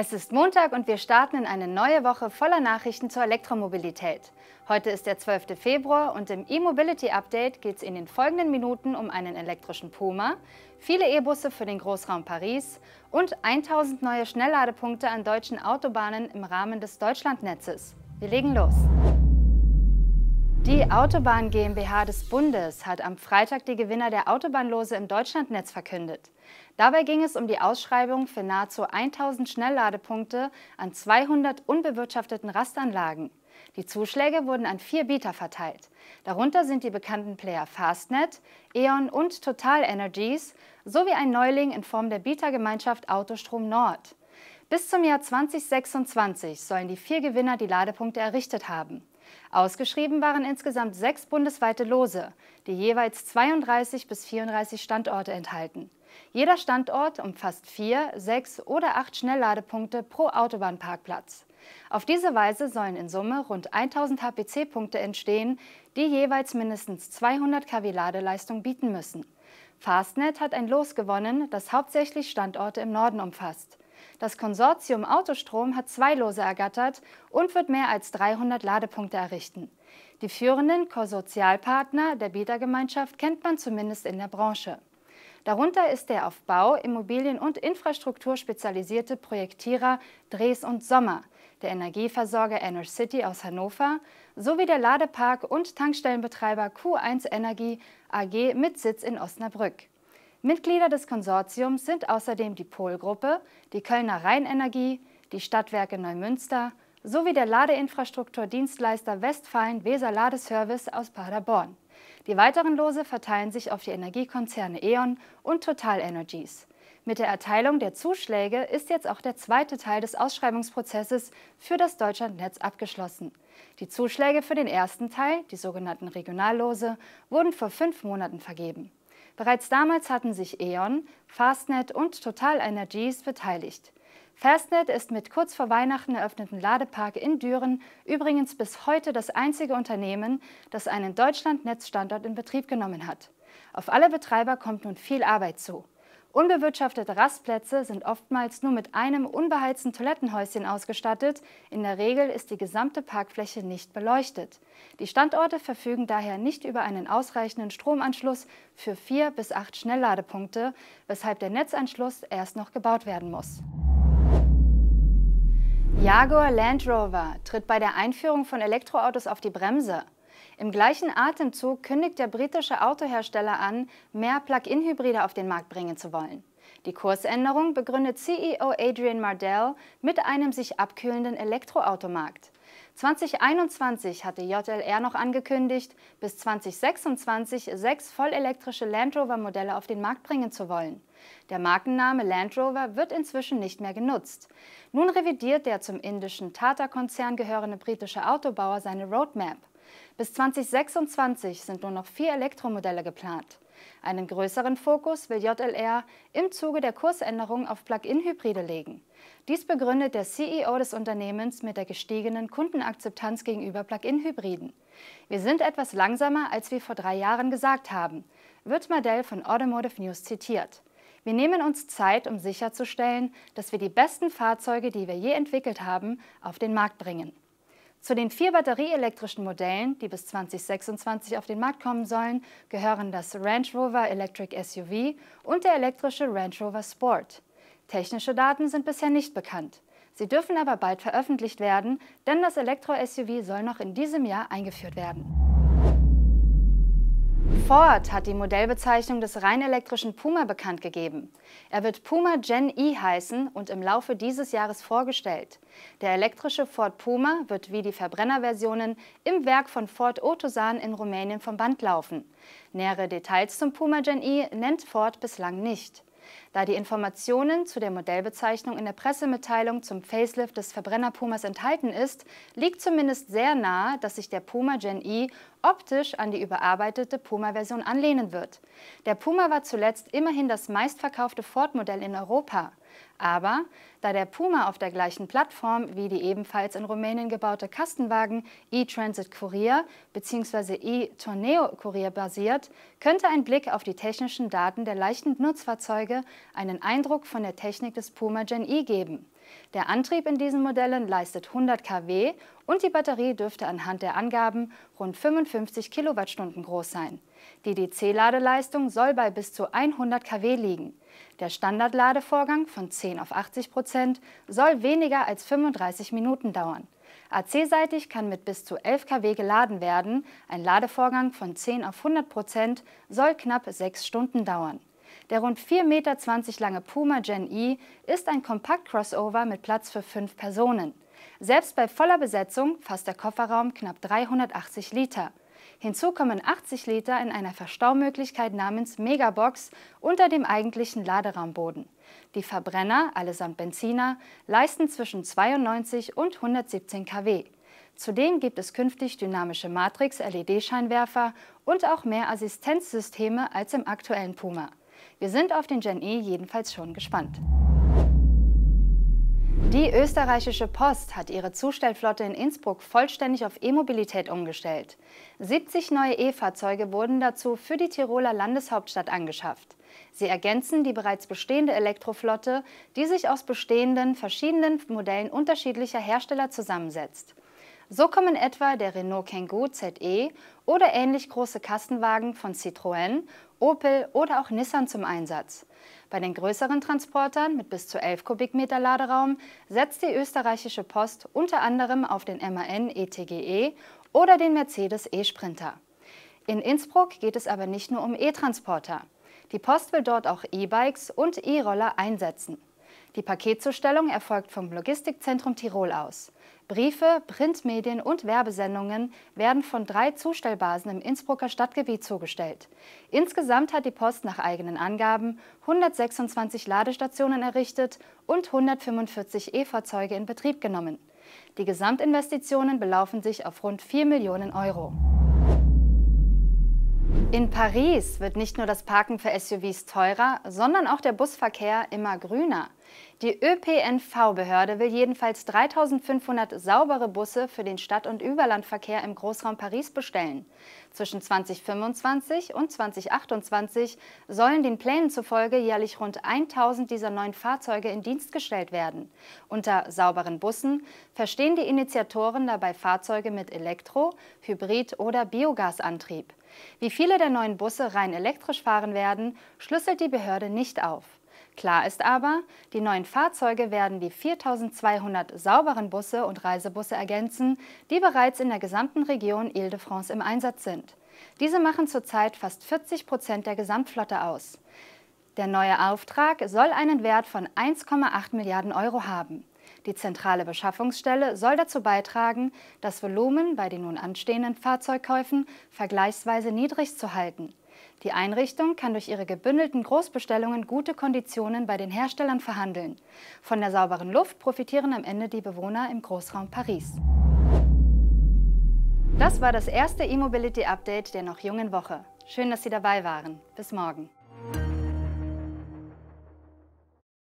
Es ist Montag und wir starten in eine neue Woche voller Nachrichten zur Elektromobilität. Heute ist der 12. Februar und im E-Mobility Update geht es in den folgenden Minuten um einen elektrischen Puma, viele E-Busse für den Großraum Paris und 1000 neue Schnellladepunkte an deutschen Autobahnen im Rahmen des Deutschlandnetzes. Wir legen los. Die Autobahn GmbH des Bundes hat am Freitag die Gewinner der Autobahnlose im Deutschlandnetz verkündet. Dabei ging es um die Ausschreibung für nahezu 1000 Schnellladepunkte an 200 unbewirtschafteten Rastanlagen. Die Zuschläge wurden an vier Bieter verteilt. Darunter sind die bekannten Player Fastnet, E.ON und Total Energies sowie ein Neuling in Form der Bietergemeinschaft Autostrom Nord. Bis zum Jahr 2026 sollen die vier Gewinner die Ladepunkte errichtet haben. Ausgeschrieben waren insgesamt sechs bundesweite Lose, die jeweils 32 bis 34 Standorte enthalten. Jeder Standort umfasst vier, sechs oder acht Schnellladepunkte pro Autobahnparkplatz. Auf diese Weise sollen in Summe rund 1000 HPC-Punkte entstehen, die jeweils mindestens 200 kW Ladeleistung bieten müssen. Fastnet hat ein Los gewonnen, das hauptsächlich Standorte im Norden umfasst. Das Konsortium Autostrom hat zwei Lose ergattert und wird mehr als 300 Ladepunkte errichten. Die führenden Konsortialpartner der Bietergemeinschaft kennt man zumindest in der Branche. Darunter ist der auf Bau, Immobilien und Infrastruktur spezialisierte Projektierer Drees und Sommer, der Energieversorger City aus Hannover sowie der Ladepark- und Tankstellenbetreiber Q1 Energie AG mit Sitz in Osnabrück. Mitglieder des Konsortiums sind außerdem die Polgruppe, die Kölner Rheinenergie, die Stadtwerke Neumünster sowie der Ladeinfrastrukturdienstleister Westfalen Weser Ladeservice aus Paderborn. Die weiteren Lose verteilen sich auf die Energiekonzerne E.ON und Total Energies. Mit der Erteilung der Zuschläge ist jetzt auch der zweite Teil des Ausschreibungsprozesses für das Deutschlandnetz abgeschlossen. Die Zuschläge für den ersten Teil, die sogenannten Regionallose, wurden vor fünf Monaten vergeben. Bereits damals hatten sich E.ON, Fastnet und Total Energies beteiligt. Fastnet ist mit kurz vor Weihnachten eröffneten Ladepark in Düren übrigens bis heute das einzige Unternehmen, das einen Deutschland-Netzstandort in Betrieb genommen hat. Auf alle Betreiber kommt nun viel Arbeit zu. Unbewirtschaftete Rastplätze sind oftmals nur mit einem unbeheizten Toilettenhäuschen ausgestattet. In der Regel ist die gesamte Parkfläche nicht beleuchtet. Die Standorte verfügen daher nicht über einen ausreichenden Stromanschluss für vier bis acht Schnellladepunkte, weshalb der Netzanschluss erst noch gebaut werden muss. Jaguar Land Rover tritt bei der Einführung von Elektroautos auf die Bremse. Im gleichen Atemzug kündigt der britische Autohersteller an, mehr Plug-in-Hybride auf den Markt bringen zu wollen. Die Kursänderung begründet CEO Adrian Mardell mit einem sich abkühlenden Elektroautomarkt. 2021 hatte JLR noch angekündigt, bis 2026 sechs vollelektrische Land Rover-Modelle auf den Markt bringen zu wollen. Der Markenname Land Rover wird inzwischen nicht mehr genutzt. Nun revidiert der zum indischen Tata-Konzern gehörende britische Autobauer seine Roadmap. Bis 2026 sind nur noch vier Elektromodelle geplant. Einen größeren Fokus will JLR im Zuge der Kursänderung auf Plug-in-Hybride legen. Dies begründet der CEO des Unternehmens mit der gestiegenen Kundenakzeptanz gegenüber Plug-in-Hybriden. Wir sind etwas langsamer, als wir vor drei Jahren gesagt haben, wird Madell von Automotive News zitiert. Wir nehmen uns Zeit, um sicherzustellen, dass wir die besten Fahrzeuge, die wir je entwickelt haben, auf den Markt bringen. Zu den vier batterieelektrischen Modellen, die bis 2026 auf den Markt kommen sollen, gehören das Range Rover Electric SUV und der elektrische Range Rover Sport. Technische Daten sind bisher nicht bekannt. Sie dürfen aber bald veröffentlicht werden, denn das Elektro-SUV soll noch in diesem Jahr eingeführt werden. Ford hat die Modellbezeichnung des rein elektrischen Puma bekannt gegeben. Er wird Puma Gen E heißen und im Laufe dieses Jahres vorgestellt. Der elektrische Ford Puma wird wie die Verbrennerversionen im Werk von Ford Otosan in Rumänien vom Band laufen. Nähere Details zum Puma Gen E nennt Ford bislang nicht da die Informationen zu der Modellbezeichnung in der Pressemitteilung zum Facelift des Verbrenner-Pumas enthalten ist, liegt zumindest sehr nahe, dass sich der Puma Gen E optisch an die überarbeitete Puma-Version anlehnen wird. Der Puma war zuletzt immerhin das meistverkaufte Ford-Modell in Europa. Aber da der Puma auf der gleichen Plattform wie die ebenfalls in Rumänien gebaute Kastenwagen e-Transit Courier bzw. e-Torneo Courier basiert, könnte ein Blick auf die technischen Daten der leichten Nutzfahrzeuge einen Eindruck von der Technik des Puma Gen E geben. Der Antrieb in diesen Modellen leistet 100 kW und die Batterie dürfte anhand der Angaben rund 55 Kilowattstunden groß sein. Die DC-Ladeleistung soll bei bis zu 100 kW liegen. Der Standardladevorgang von 10 auf 80 Prozent soll weniger als 35 Minuten dauern. AC-seitig kann mit bis zu 11 kW geladen werden. Ein Ladevorgang von 10 auf 100 Prozent soll knapp 6 Stunden dauern. Der rund 4,20 Meter lange Puma Gen E ist ein Kompakt-Crossover mit Platz für 5 Personen. Selbst bei voller Besetzung fasst der Kofferraum knapp 380 Liter. Hinzu kommen 80 Liter in einer Verstaumöglichkeit namens Megabox unter dem eigentlichen Laderaumboden. Die Verbrenner, allesamt Benziner, leisten zwischen 92 und 117 kW. Zudem gibt es künftig dynamische Matrix-LED-Scheinwerfer und auch mehr Assistenzsysteme als im aktuellen Puma. Wir sind auf den Gen E jedenfalls schon gespannt. Die österreichische Post hat ihre Zustellflotte in Innsbruck vollständig auf E-Mobilität umgestellt. 70 neue E-Fahrzeuge wurden dazu für die Tiroler Landeshauptstadt angeschafft. Sie ergänzen die bereits bestehende Elektroflotte, die sich aus bestehenden, verschiedenen Modellen unterschiedlicher Hersteller zusammensetzt. So kommen etwa der Renault Kangoo ZE oder ähnlich große Kastenwagen von Citroën, Opel oder auch Nissan zum Einsatz. Bei den größeren Transportern mit bis zu 11 Kubikmeter Laderaum setzt die österreichische Post unter anderem auf den MAN ETGE oder den Mercedes E-Sprinter. In Innsbruck geht es aber nicht nur um E-Transporter. Die Post will dort auch E-Bikes und E-Roller einsetzen. Die Paketzustellung erfolgt vom Logistikzentrum Tirol aus. Briefe, Printmedien und Werbesendungen werden von drei Zustellbasen im Innsbrucker Stadtgebiet zugestellt. Insgesamt hat die Post nach eigenen Angaben 126 Ladestationen errichtet und 145 E-Fahrzeuge in Betrieb genommen. Die Gesamtinvestitionen belaufen sich auf rund 4 Millionen Euro. In Paris wird nicht nur das Parken für SUVs teurer, sondern auch der Busverkehr immer grüner. Die ÖPNV-Behörde will jedenfalls 3500 saubere Busse für den Stadt- und Überlandverkehr im Großraum Paris bestellen. Zwischen 2025 und 2028 sollen den Plänen zufolge jährlich rund 1000 dieser neuen Fahrzeuge in Dienst gestellt werden. Unter sauberen Bussen verstehen die Initiatoren dabei Fahrzeuge mit Elektro-, Hybrid- oder Biogasantrieb. Wie viele der neuen Busse rein elektrisch fahren werden, schlüsselt die Behörde nicht auf. Klar ist aber, die neuen Fahrzeuge werden die 4200 sauberen Busse und Reisebusse ergänzen, die bereits in der gesamten Region Ile-de-France im Einsatz sind. Diese machen zurzeit fast 40 Prozent der Gesamtflotte aus. Der neue Auftrag soll einen Wert von 1,8 Milliarden Euro haben. Die zentrale Beschaffungsstelle soll dazu beitragen, das Volumen bei den nun anstehenden Fahrzeugkäufen vergleichsweise niedrig zu halten. Die Einrichtung kann durch ihre gebündelten Großbestellungen gute Konditionen bei den Herstellern verhandeln. Von der sauberen Luft profitieren am Ende die Bewohner im Großraum Paris. Das war das erste E-Mobility-Update der noch jungen Woche. Schön, dass Sie dabei waren. Bis morgen.